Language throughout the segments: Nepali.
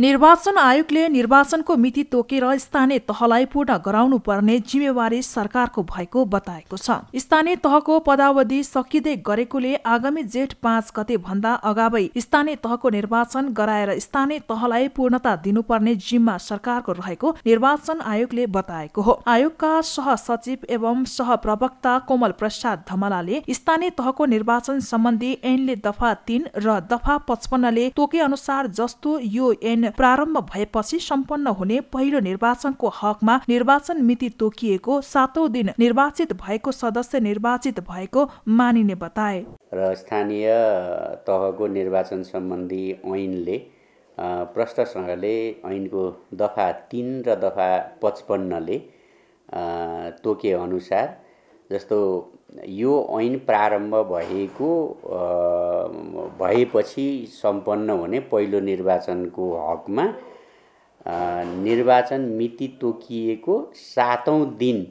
निर्वाचन आयोगले निर्वाचनको मिति तोकेर स्थानीय तहलाई पूर्ण गराउनु पर्ने जिम्मेवारी सरकारको भएको बताएको छ स्थानीय तहको पदावधि सकिँदै गरेकोले आगामी जेठ पाँच गते भन्दा अगावै स्थानीय तहको निर्वाचन गराएर स्थानीय तहलाई पूर्णता दिनुपर्ने जिम्मा सरकारको रहेको निर्वाचन आयोगले बताएको हो आयोगका सहसचिव एवं सहप्रवक्ता कोमल प्रसाद धमलाले स्थानीय तहको निर्वाचन सम्बन्धी ऐनले दफा तीन र दफा पचपन्नले तोके अनुसार जस्तो यो ऐन अध्ययन प्रारम्भ भएपछि सम्पन्न हुने पहिलो निर्वाचनको हकमा निर्वाचन मिति तोकिएको सातौं दिन निर्वाचित भएको सदस्य निर्वाचित भएको मानिने बताए र स्थानीय तहको निर्वाचन सम्बन्धी ऐनले प्रष्टसँगले ऐनको दफा तिन र दफा पचपन्नले तोके अनुसार जस्तो यो ऐन प्रारम्भ भएको भएपछि सम्पन्न हुने पहिलो निर्वाचनको हकमा निर्वाचन मिति तोकिएको सातौँ दिन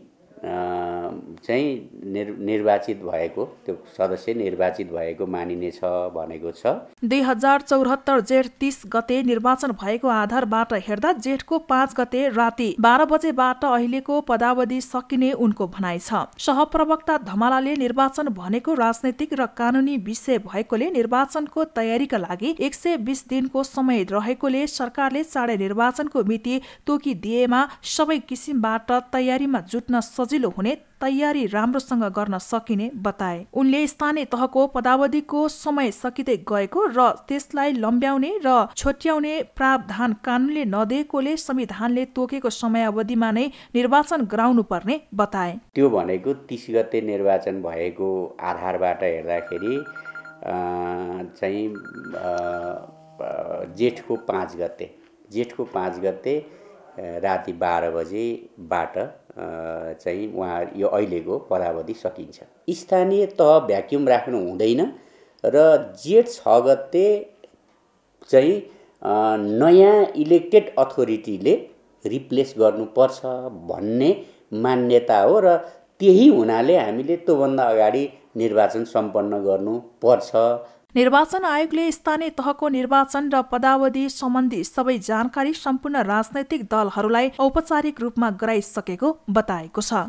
चाहिँ निर्वाचित भएको त्यो सदस्य निर्वाचित भएको मानिनेछ भनेको छ दुई हजार चौहत्तर जेठ तिस गते निर्वाचन भएको आधारबाट हेर्दा जेठको पाँच गते राति बाह्र बजेबाट अहिलेको पदावधि सकिने उनको भनाइ छ सहप्रवक्ता धमालाले निर्वाचन भनेको राजनैतिक र कानुनी विषय भएकोले निर्वाचनको तयारीका लागि एक सय बिस दिनको समय रहेकोले सरकारले चाँडै निर्वाचनको मिति तोकिदिएमा सबै किसिमबाट तयारीमा जुट्न सजिलो हुने तयारी राम्रो राम्रोसँग गर्न सकिने बताए उनले स्थानीय तहको पदावधिको समय सकिँदै गएको र त्यसलाई लम्ब्याउने र छोट्याउने प्रावधान कानूनले नदिएकोले संविधानले तोकेको समयावधिमा नै निर्वाचन गराउनु पर्ने बताए त्यो भनेको तिस गते निर्वाचन भएको आधारबाट हेर्दाखेरि चाहिँ जेठको पाँच गते जेठको पाँच गते राति बाह्र बजेबाट चाहिँ उहाँ यो अहिलेको पदावधि सकिन्छ स्थानीय तह भ्याक्युम राख्नु हुँदैन र जेठ छ गते चाहिँ नयाँ इलेक्टेड अथोरिटीले रिप्लेस गर्नुपर्छ भन्ने मान्यता हो र त्यही हुनाले हामीले त्योभन्दा अगाडि निर्वाचन सम्पन्न गर्नुपर्छ निर्वाचन आयोगले स्थानीय तहको निर्वाचन र पदावधि सम्बन्धी सबै जानकारी सम्पूर्ण राजनैतिक दलहरूलाई औपचारिक रूपमा गराइसकेको बताएको छ